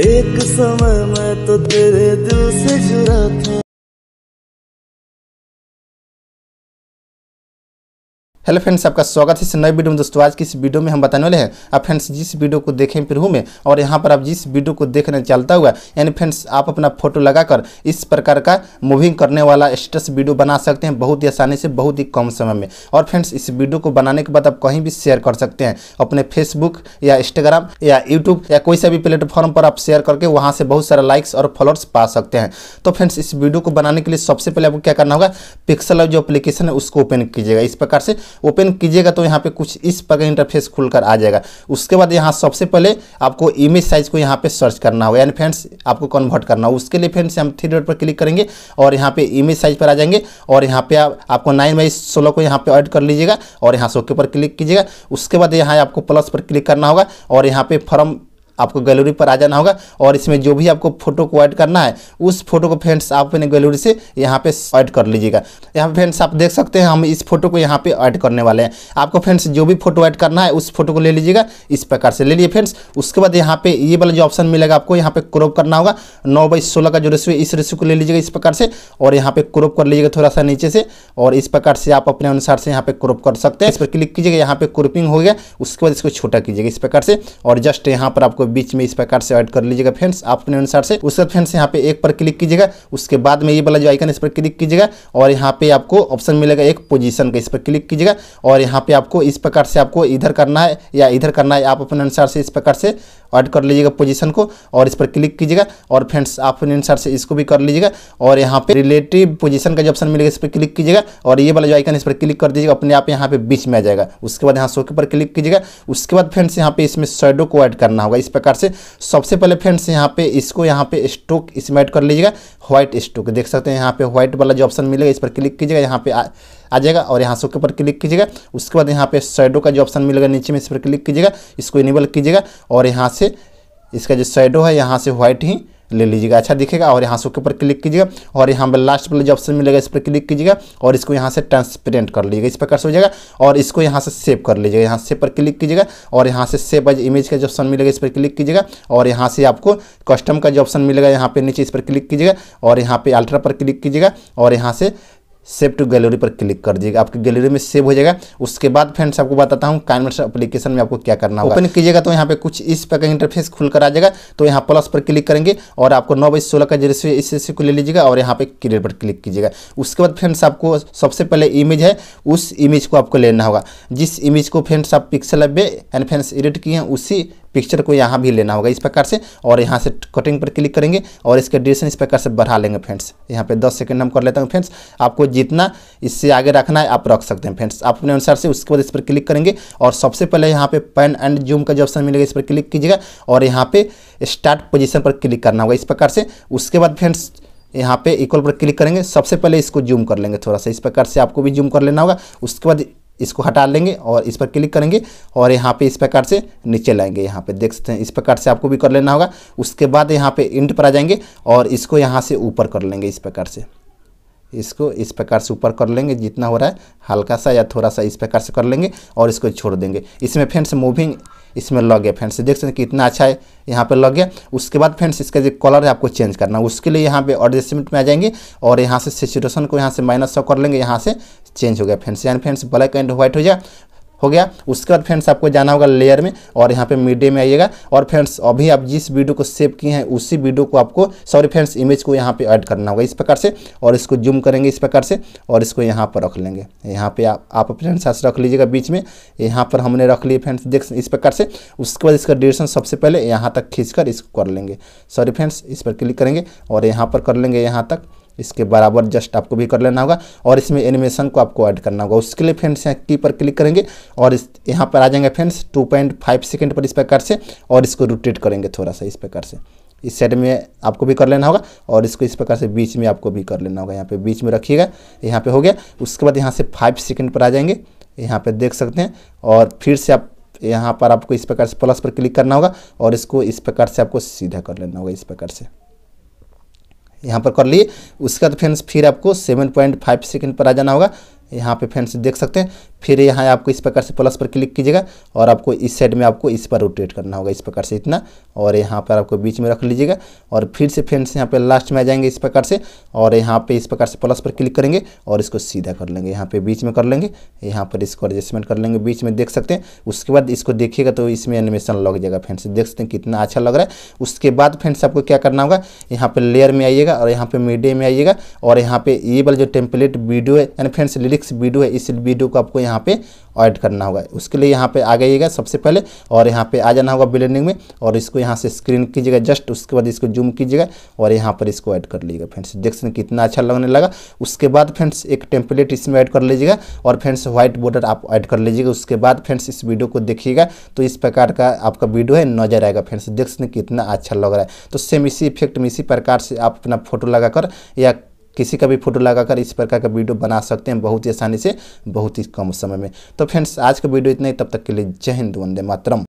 एक समय मैं तो तेरे दिल से जुड़ा था हेलो फ्रेंड्स आपका स्वागत है इस नए वीडियो में दोस्तों आज की इस वीडियो में हम बताने वाले हैं आप फ्रेंड्स जिस वीडियो को देखें फिर हूँ मैं और यहाँ पर आप जिस वीडियो को देखने चलता हुआ यानी फ्रेंड्स आप अपना फोटो लगाकर इस प्रकार का मूविंग करने वाला स्टेटस वीडियो बना सकते हैं बहुत ही आसानी से बहुत ही कम समय में और फ्रेंड्स इस वीडियो को बनाने के बाद आप कहीं भी शेयर कर सकते हैं अपने फेसबुक या इंस्टाग्राम या यूट्यूब या कोई सा भी प्लेटफॉर्म पर आप शेयर करके वहाँ से बहुत सारा लाइक्स और फॉलोअर्स पा सकते हैं तो फ्रेंड्स इस वीडियो को बनाने के लिए सबसे पहले आपको क्या करना होगा पिक्सल जो एप्लीकेशन है उसको ओपन कीजिएगा इस प्रकार से ओपन कीजिएगा तो यहाँ पे कुछ इस प्रकार इंटरफेस खुलकर आ जाएगा उसके बाद यहाँ सबसे पहले आपको इमेज साइज को यहाँ पे सर्च करना होगा यानी फ्रेंड्स आपको कन्वर्ट करना हो उसके लिए फ्रेंड्स हम थ्री डॉट पर क्लिक करेंगे और यहाँ पे इमेज साइज पर आ जाएंगे और यहाँ पे आप, आपको नाइन बाई सोलह को यहाँ पे ऐड कर लीजिएगा और यहाँ से ओके पर क्लिक कीजिएगा उसके बाद यहाँ आपको प्लस पर क्लिक करना होगा और यहाँ पे फॉर्म आपको गैलरी पर आ जाना होगा और इसमें जो भी आपको फोटो को ऐड करना है उस फोटो को फ्रेंड्स आप अपने गैलरी से यहाँ पे ऐड कर लीजिएगा यहाँ पे फ्रेंड्स आप देख सकते हैं हम इस फोटो को यहाँ पे ऐड करने वाले हैं आपको फ्रेंड्स जो भी फोटो ऐड करना है उस फोटो को ले लीजिएगा इस प्रकार से ले लिए फ्रेंड्स उसके बाद यहाँ पे ये वाला जो ऑप्शन मिलेगा आपको यहाँ पे क्रॉप करना होगा नौ बाई सोलह का जो रेशियो इस रेशियो को ले लीजिएगा इस प्रकार से और यहाँ पे क्रॉप कर लीजिएगा थोड़ा सा नीचे से और इस प्रकार से आप अपने अनुसार से यहाँ पे क्रॉप कर सकते हैं इस पर क्लिक कीजिएगा यहाँ पे क्रोपिंग हो गया उसके बाद इसको छोटा कीजिएगा इस प्रकार से और जस्ट यहाँ पर आपको बीच में इस प्रकार से ऐड कर लीजिएगा फ्रेंड्स आप अपने अनुसार से उसके बाद फ्रेंड्स यहाँ पे एक पर क्लिक कीजिएगा उसके बाद में ये वाला जो आइकन इस पर क्लिक कीजिएगा और यहाँ पे आपको ऑप्शन मिलेगा एक पोजीशन का इस पर क्लिक कीजिएगा और यहाँ पे आपको इस प्रकार से आपको इधर करना है या इधर करना है आप अपने अनुसार से इस प्रकार से ऐड कर लीजिएगा पोजिशन को और इस पर क्लिक कीजिएगा और फ्रेंड्स आप अपने अनुसार से इसको भी कर लीजिएगा और यहाँ पे रिलेटिव पोजिशन का जो ऑप्शन मिलेगा इस पर क्लिक कीजिएगा और ये वाला जो आइकन इस पर क्लिक कर दीजिएगा अपने आप यहाँ पे बीच में आ जाएगा उसके बाद यहाँ सोके पर क्लिक कीजिएगा उसके बाद फ्रेंड्स यहाँ पे इसमें शेडो को ऐड करना होगा इस प्रकार से सबसे पहले फ्रेंड्स यहाँ पे इसको यहाँ पे स्टोक इसमें ऐड कर लीजिएगा व्हाइट स्टोक देख सकते हैं यहाँ पे व्हाइट वाला जो ऑप्शन मिलेगा इस पर क्लिक कीजिएगा यहाँ पे आ, आ जाएगा और यहाँ से ऊपर क्लिक कीजिएगा उसके बाद यहाँ पे शेडो का जो ऑप्शन मिलेगा नीचे में इस पर क्लिक कीजिएगा इसको इनेबल कीजिएगा और यहाँ से इसका जो शेडो है यहाँ से व्हाइट ही ले लीजिएगा अच्छा दिखेगा और यहाँ से ऊपर क्लिक कीजिएगा और यहाँ पर लास्ट वाला जो ऑप्शन मिलेगा इस पर क्लिक कीजिएगा और इसको यहाँ से ट्रांसपेरेंट कर लीजिएगा इस पर कर्स हो जाएगा और इसको यहाँ से सेव कर लीजिएगा यहाँ सेव पर क्लिक कीजिएगा और यहाँ से सेव एज इमेज का जो ऑप्शन मिलेगा इस पर क्लिक कीजिएगा और यहाँ से आपको कस्टम का जो ऑप्शन मिलेगा यहाँ पर नीचे इस पर क्लिक कीजिएगा और यहाँ पर अल्ट्रा पर क्लिक कीजिएगा और यहाँ से सेव टू गैलरी पर क्लिक कर दीजिएगा आपकी गैलरी में सेव हो जाएगा उसके बाद फ्रेंड्स आपको बताता हूँ कानवर्स एप्लीकेशन में आपको क्या करना होगा ओपन कीजिएगा तो यहाँ पे कुछ इस पर का इंटरफेस खुल कर आ जाएगा तो यहाँ प्लस पर क्लिक करेंगे और आपको नौ बाई सोलह का जैसे इस एस को ले लीजिएगा और यहाँ पे क्लियर पर क्लिक कीजिएगा उसके बाद फ्रेंड्स आपको सबसे पहले इमेज है उस इमेज को आपको लेना होगा जिस इमेज को फ्रेंड्स आप पिक्सल अब एंड फ्रेंड्स एडिट किए हैं उसी पिक्चर को यहाँ भी लेना होगा इस प्रकार से और यहाँ से कटिंग पर क्लिक करेंगे और इसका ड्यूरेशन इस प्रकार से बढ़ा लेंगे फ्रेंड्स यहाँ पे दस सेकंड हम कर लेता हूँ फ्रेंड्स आपको जितना इससे आगे रखना है आप रख सकते हैं फ्रेंड्स आप अपने अनुसार से उसके बाद इस पर क्लिक करेंगे और सबसे पहले यहाँ पे पेन एंड जूम का जो ऑप्शन मिलेगा इस पर क्लिक कीजिएगा और यहाँ पे स्टार्ट पोजिशन पर क्लिक करना होगा इस प्रकार से उसके बाद फ्रेंड्स यहाँ पे इक्वल पर क्लिक करेंगे सबसे पहले इसको जूम कर लेंगे थोड़ा सा इस प्रकार से आपको भी जूम कर लेना होगा उसके बाद इसको हटा लेंगे और इस पर क्लिक करेंगे और यहाँ पे इस प्रकार से नीचे लाएंगे यहाँ पे देख सकते हैं इस प्रकार से आपको भी कर लेना होगा उसके बाद यहाँ पे इंट पर आ जाएंगे और इसको यहाँ से ऊपर कर लेंगे इस प्रकार से इसको इस प्रकार से ऊपर कर लेंगे जितना हो रहा है हल्का सा या थोड़ा सा इस प्रकार से कर लेंगे और इसको छोड़ देंगे इसमें फ्रेंड्स मूविंग इसमें लग गया फ्रेंड्स देख सकते हैं कितना अच्छा है यहाँ पे लग गया उसके बाद फ्रेंड्स इसका जो कलर है आपको चेंज करना उसके लिए यहाँ पे एडजस्टमेंट में आ जाएंगे और यहाँ से सिचुएशन को यहाँ से माइनस सौ कर लेंगे यहाँ से चेंज हो गया फ्रेंड्स यानी फ्रेंड्स ब्लैक एंड व्हाइट हो जाए हो गया उसके बाद फ्रेंड्स आपको जाना होगा लेयर में और यहाँ पे मीडिया में आइएगा और फ्रेंड्स अभी आप जिस वीडियो को सेव किए हैं उसी वीडियो को आपको सॉरी फ्रेंड्स इमेज को यहाँ पे ऐड करना होगा इस प्रकार से और इसको जूम करेंगे इस प्रकार से और इसको यहाँ पर रख लेंगे यहाँ पे आप आप फ्रेंड्स रख लीजिएगा बीच में यहाँ पर हमने रख लिए फ्रेंड्स देख इस प्रकार से उसके बाद इसका ड्यूरेशन सबसे पहले यहाँ तक खींच इसको कर लेंगे सॉरी फ्रेंड्स इस पर क्लिक करेंगे और यहाँ पर कर लेंगे यहाँ तक इसके बराबर जस्ट आपको भी कर लेना होगा और इसमें एनिमेशन को आपको ऐड करना होगा उसके लिए फ्रेंड्स यहाँ की पर क्लिक करेंगे और इस यहाँ पर आ जाएंगे friends two point five second पर इस प्रकार से और इसको रोटेट करेंगे थोड़ा सा इस प्रकार से इस साइड में आपको भी कर लेना होगा और इसको इस प्रकार से बीच में आपको भी कर लेना होगा यहाँ पर बीच में रखिएगा यहाँ पर हो गया उसके बाद यहाँ से फाइव सेकेंड पर आ जाएंगे यहाँ पर देख सकते हैं और फिर से आप यहाँ पर आपको इस प्रकार से प्लस पर क्लिक करना होगा और इसको इस प्रकार से आपको सीधा कर लेना होगा इस प्रकार से यहाँ पर कर लिए उसके बाद फ्रेंड्स फिर आपको सेवन पॉइंट फाइव सेकेंड पर आ जाना होगा यहाँ पे फ्रेंड्स देख सकते हैं फिर यहाँ आपको इस प्रकार से प्लस पर क्लिक कीजिएगा और आपको इस साइड में आपको इस पर रोटेट करना होगा इस प्रकार से इतना और यहाँ पर आपको बीच में रख लीजिएगा और फिर से फ्रेंड्स यहाँ पे लास्ट में आ जाएंगे इस प्रकार से और यहाँ पे इस प्रकार से प्लस पर क्लिक करेंगे और इसको सीधा कर लेंगे यहाँ पे बीच में कर लेंगे यहाँ पर इसको एडजस्टमेंट कर लेंगे बीच में देख सकते हैं उसके बाद इसको देखिएगा तो इसमें एनिमेशन लग जाएगा फ्रेंड्स देख सकते हैं कितना अच्छा लग रहा है उसके बाद फ्रेंड्स आपको क्या करना होगा यहाँ पर लेयर में आइएगा और यहाँ पर मीडिया में आइएगा और यहाँ पर ये बल जो टेम्पलेट वीडियो है यानी फ्रेंड्स लिरिक्स वीडियो है इस वीडियो को आपको यहाँ पे ऐड करना होगा उसके लिए यहाँ पे आ जाइएगा सबसे पहले और यहाँ पे आ जाना होगा बिलेंडिंग में और इसको यहाँ से स्क्रीन कीजिएगा जस्ट उसके बाद इसको जूम कीजिएगा और यहाँ पर इसको ऐड कर लीजिएगा फ्रेंड्स देख सकते कितना अच्छा लगने लगा उसके बाद फ्रेंड्स एक टेम्पलेट इसमें ऐड कर लीजिएगा और फ्रेंड्स व्हाइट बॉर्डर आप ऐड कर लीजिएगा उसके बाद फ्रेंड्स इस वीडियो को देखिएगा तो इस प्रकार का आपका वीडियो है नजर आएगा फ्रेंड्स देख सकते कितना अच्छा लग रहा है तो सेम इसी इफेक्ट में इसी प्रकार से आप अपना फोटो लगाकर या किसी का भी फोटो लगाकर इस प्रकार का वीडियो बना सकते हैं बहुत ही आसानी से बहुत ही कम समय में तो फ्रेंड्स आज का वीडियो इतना ही तब तक के लिए जय हिंद वंदे मातरम